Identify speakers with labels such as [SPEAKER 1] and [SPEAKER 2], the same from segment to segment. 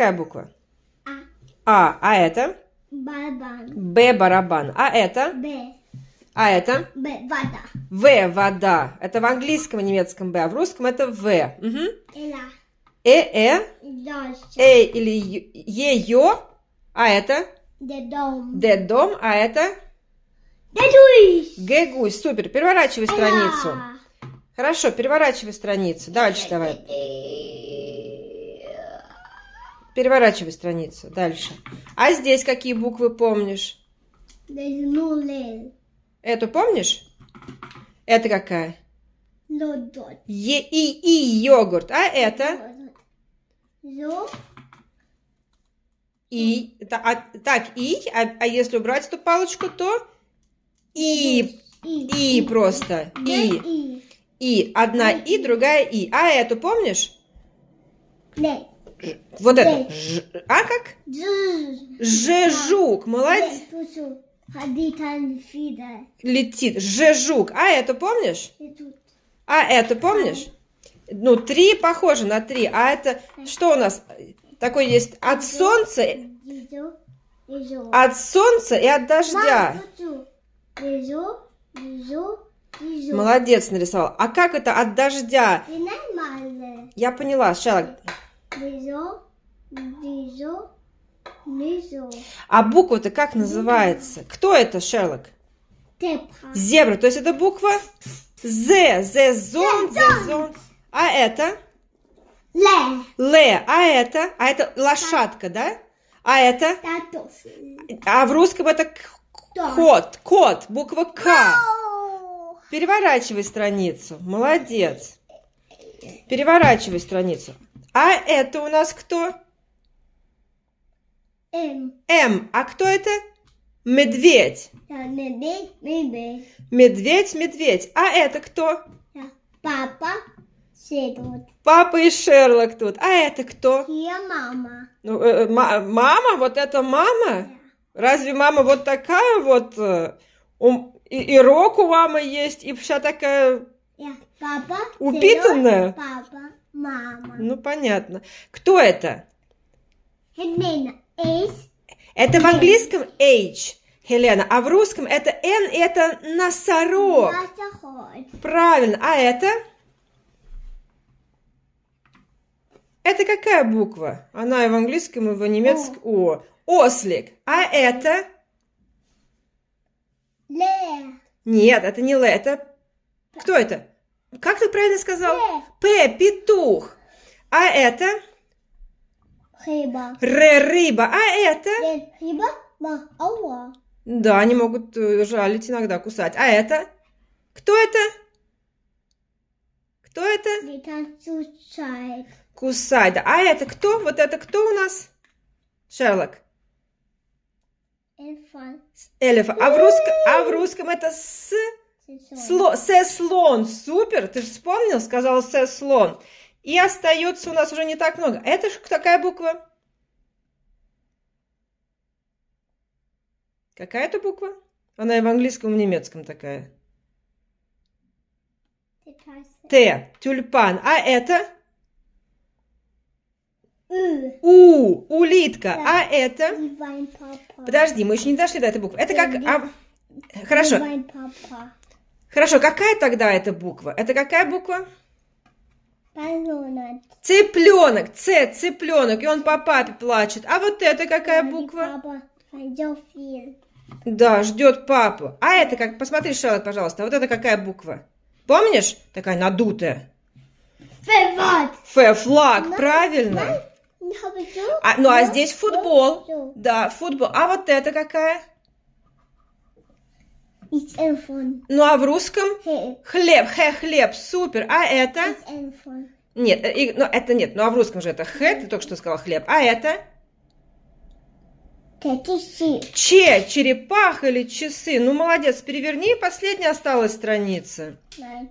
[SPEAKER 1] Какая буква? А. А, а это? Барабан. Б, барабан. А это? Б. А это? Б, вода. В, вода. Это в английском и немецком Б, а в русском это В. Угу. Э, э. Э или е, ё. А это? Де дом. Де дом. А это? Гусь. Дедусь. Гусь. Супер. Переворачивай страницу. Хорошо, переворачивай страницу. Дальше э, давай. Э, э. Переворачивай страницу. Дальше. А здесь какие буквы помнишь? No Эту помнишь? Это какая? No Е и и йогурт. А это? И та, а, так и, а, а если убрать эту палочку, то и и, и просто и. и и одна и другая и. А эту помнишь? Нет. Вот это. Ж, а как? Жежук. Молодец. Летит. Жежук. А это помнишь? А это помнишь? Ну, три похоже на три. А это что у нас? Такой есть от солнца. От солнца и от дождя. Молодец нарисовал. А как это от дождя? Я поняла. Сначала Лизо, лизо, лизо. А буква-то как называется? Кто это, Шерлок? Зебра. То есть это буква З. З зон, З А это? Ле. Ле. А это? А это лошадка, да? А это? А в русском это кот. Кот. Буква К. Переворачивай страницу. Молодец. Переворачивай страницу. А это у нас кто? М. М. А кто это? Медведь. медведь, медведь. Медведь, медведь. А это кто? папа. Шерлок. Папа и Шерлок тут. А это кто? Я мама. Ну, э, э мама? Вот это мама? Да. Разве мама вот такая вот? Э, ум, и, и рог у мамы есть, и вся такая... Я, папа. Упитанная? Серега, папа. Мама. Ну, понятно. Кто это? Хелена. Age. Это в английском H. Хелена, а в русском это N, это носорог. Носорог. Правильно. А это? Это какая буква? Она и в английском, и в немецком. О. О. Ослик. А это? Ле. Нет, это не ле, это... Кто это? Как ты правильно сказал? П. П. Петух. А это? Рыба. Р. Рыба. А это? Рыба. Ауа. Да, они могут э, жалить иногда, кусать. А это? Кто это? Кто это? Кусает. Да. А это кто? Вот это кто у нас? Шерлок. Элефант. Элефант. А в русском, а в русском это с? Сло, слон, супер, ты же вспомнил, сказал сэ слон. И остается у нас уже не так много. Это же какая буква? Какая это буква? Она и в английском, и в немецком такая. Т. Тюльпан. А это? У. Улитка. А да. А это? Подожди, мы еще не дошли до этой буквы. Это как... А... Хорошо. Хорошо, какая тогда эта буква? Это какая буква? Цыпленок. Цыпленок. Ц, цыпленок. И он по папе плачет. А вот это какая буква? Да, ждет папу. А это как? Посмотри, Шарлот, пожалуйста. Вот это какая буква? Помнишь? Такая надутая. Ф-флаг. Ф-флаг, правильно. А, ну а здесь футбол. Да, футбол. А вот это какая? Ну а в русском? Хлеб. Хлеб, хэ, хлеб, супер. А это? Нет, э, и, ну, это нет. Ну а в русском же это хэ, ты только что сказала хлеб. А это? Че, че, черепаха или часы. Ну, молодец, переверни, последняя осталась страница. Да.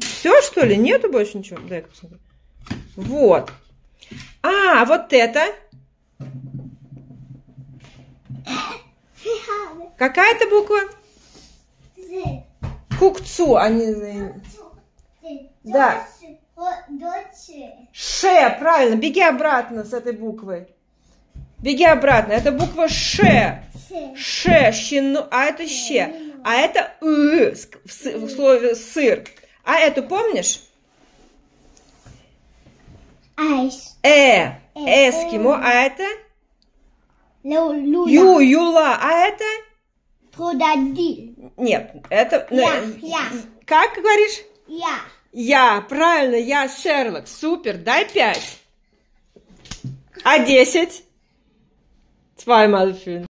[SPEAKER 1] Все, что ли? Нету больше ничего? Дай я посмотрю. Вот. А, вот это. Какая это буква? Кукцу, а не... Да. Ше, правильно. Беги обратно с этой буквы. Беги обратно. Это буква Ше. Ше, щену, а это Ще. А это «ы» в слове «сыр». А эту помнишь? Айс. Э. э Эскимо, э. а это? Люля. Ю, юла. А это? Трудади. Нет, это... Ну, я, э, я. Как говоришь? Я. Я, правильно, я Шерлок. Супер, дай пять. А десять? Zwei Mal